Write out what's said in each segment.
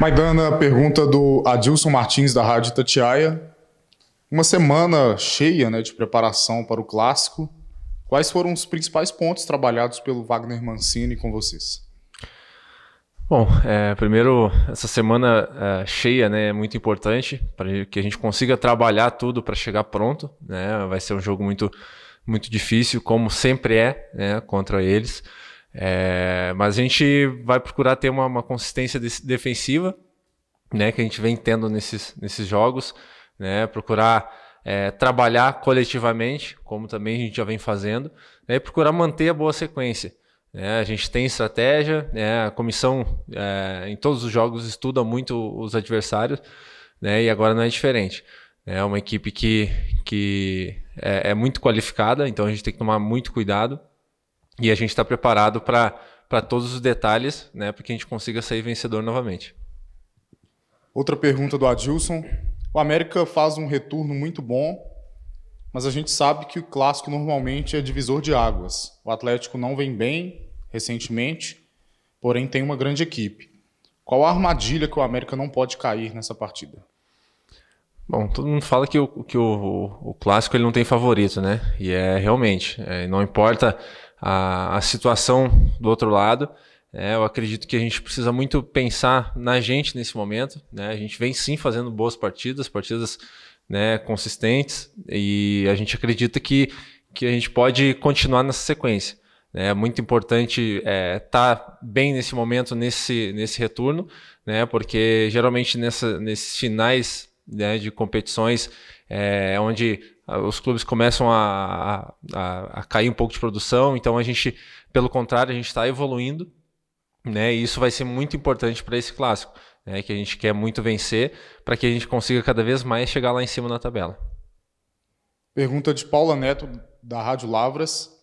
Maidana, pergunta do Adilson Martins, da Rádio Tatiaia. Uma semana cheia né, de preparação para o clássico. Quais foram os principais pontos trabalhados pelo Wagner Mancini com vocês? Bom, é, primeiro, essa semana é, cheia né, é muito importante para que a gente consiga trabalhar tudo para chegar pronto. Né? Vai ser um jogo muito, muito difícil, como sempre é né, contra eles. É, mas a gente vai procurar ter uma, uma consistência de, defensiva, né, que a gente vem tendo nesses, nesses jogos, né, procurar é, trabalhar coletivamente, como também a gente já vem fazendo, né, e procurar manter a boa sequência. Né, a gente tem estratégia, né, a comissão é, em todos os jogos estuda muito os adversários, né, e agora não é diferente. É uma equipe que, que é, é muito qualificada, então a gente tem que tomar muito cuidado e a gente está preparado para todos os detalhes, né, para que a gente consiga sair vencedor novamente. Outra pergunta do Adilson. O América faz um retorno muito bom, mas a gente sabe que o clássico normalmente é divisor de águas. O Atlético não vem bem recentemente, porém tem uma grande equipe. Qual a armadilha que o América não pode cair nessa partida? Bom, todo mundo fala que o, que o, o clássico ele não tem favorito, né? E é realmente. É, não importa a, a situação do outro lado. É, eu acredito que a gente precisa muito pensar na gente nesse momento. Né? A gente vem sim fazendo boas partidas, partidas né, consistentes, e a gente acredita que, que a gente pode continuar nessa sequência. Né? É muito importante estar é, tá bem nesse momento, nesse, nesse retorno, né? porque geralmente nessa, nesses finais né, de competições é onde ah, os clubes começam a, a, a, cair um pouco de produção, então a gente, pelo contrário, a gente está evoluindo, né? E isso vai ser muito importante para esse clássico, né? Que a gente quer muito vencer para que a gente consiga cada vez mais chegar lá em cima na tabela. Pergunta de Paula Neto, da Rádio Lavras.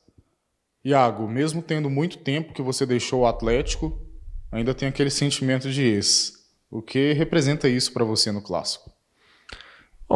Iago, mesmo tendo muito tempo que você deixou o Atlético, ainda tem aquele sentimento de ex. O que representa isso para você no clássico?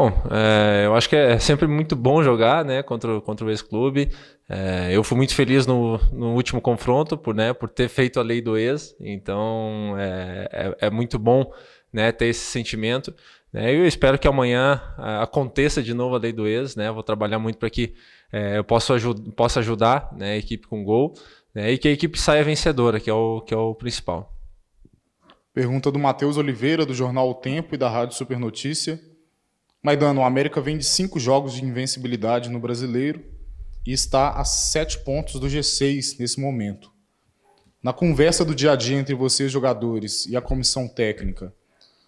Bom, é, eu acho que é sempre muito bom jogar né, contra, contra o ex-clube. É, eu fui muito feliz no, no último confronto por, né, por ter feito a lei do ex, então é, é, é muito bom né, ter esse sentimento. Né, eu espero que amanhã é, aconteça de novo a lei do ex. Né, vou trabalhar muito para que é, eu possa, possa ajudar né, a equipe com gol né, e que a equipe saia vencedora, que é o, que é o principal. Pergunta do Matheus Oliveira, do jornal O Tempo e da Rádio Super Notícia. Maidano, o América vem de cinco jogos de invencibilidade no brasileiro e está a sete pontos do G6 nesse momento. Na conversa do dia a dia entre vocês, jogadores, e a comissão técnica,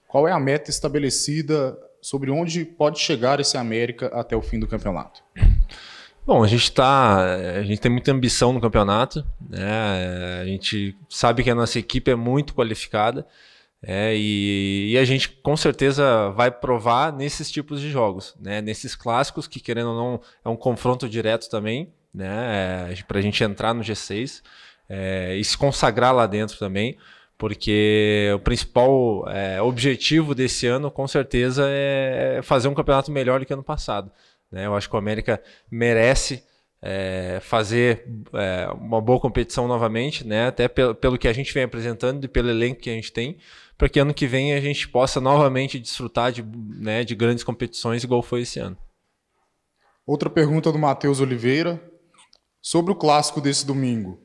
qual é a meta estabelecida sobre onde pode chegar esse América até o fim do campeonato? Bom, a gente tá, a gente tem muita ambição no campeonato, né? A gente sabe que a nossa equipe é muito qualificada. É, e, e, a gente com certeza vai provar nesses tipos de jogos, né? Nesses clássicos, que querendo ou não, é um confronto direto também, né? É, para a gente entrar no G6 é, e se consagrar lá dentro também, porque o principal é, objetivo desse ano, com certeza, é fazer um campeonato melhor do que ano passado. Né? Eu acho que o América merece. É, fazer é, uma boa competição novamente, né? Até pelo, pelo que a gente vem apresentando e pelo elenco que a gente tem para que ano que vem a gente possa novamente desfrutar de, né, de grandes competições igual foi esse ano. Outra pergunta do Matheus Oliveira sobre o clássico desse domingo.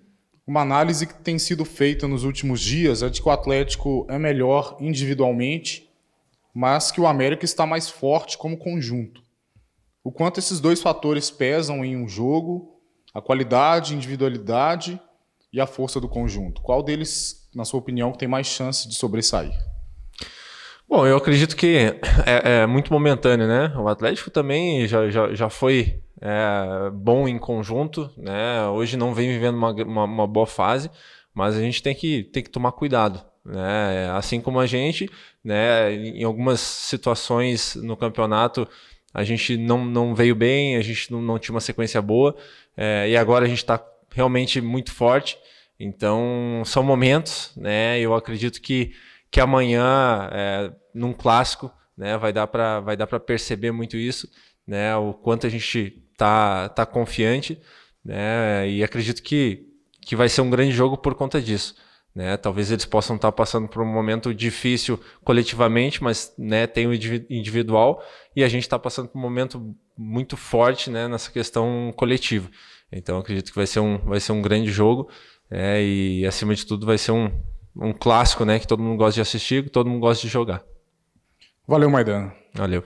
Uma análise que tem sido feita nos últimos dias é de que o Atlético é melhor individualmente, mas que o América está mais forte como conjunto. O quanto esses dois fatores pesam em um jogo, a qualidade, individualidade e a força do conjunto. Qual deles na sua opinião, que tem mais chance de sobressair? Bom, eu acredito que é, é, é muito momentâneo, né? O Atlético também já, já, já foi é, bom em conjunto, né? Hoje não vem vivendo uma, uma, uma boa fase, mas a gente tem que, tem que tomar cuidado, né? Assim como a gente, né? Em algumas situações no campeonato a gente não, não veio bem, a gente não, não tinha uma sequência boa, é, e agora a gente está realmente muito forte. Então, são momentos, né? Eu acredito que, que amanhã, é, num clássico, né, vai dar para vai dar para perceber muito isso, né? O quanto a gente tá tá confiante, né? E acredito que que vai ser um grande jogo por conta disso. Né? Talvez eles possam estar tá passando por um momento difícil coletivamente, mas né, tem o individual e a gente está passando por um momento muito forte né, nessa questão coletiva. Então acredito que vai ser um, vai ser um grande jogo. É, e acima de tudo vai ser um, um clássico, né? Que todo mundo gosta de assistir, que todo mundo gosta de jogar. Valeu, Maidana. Valeu.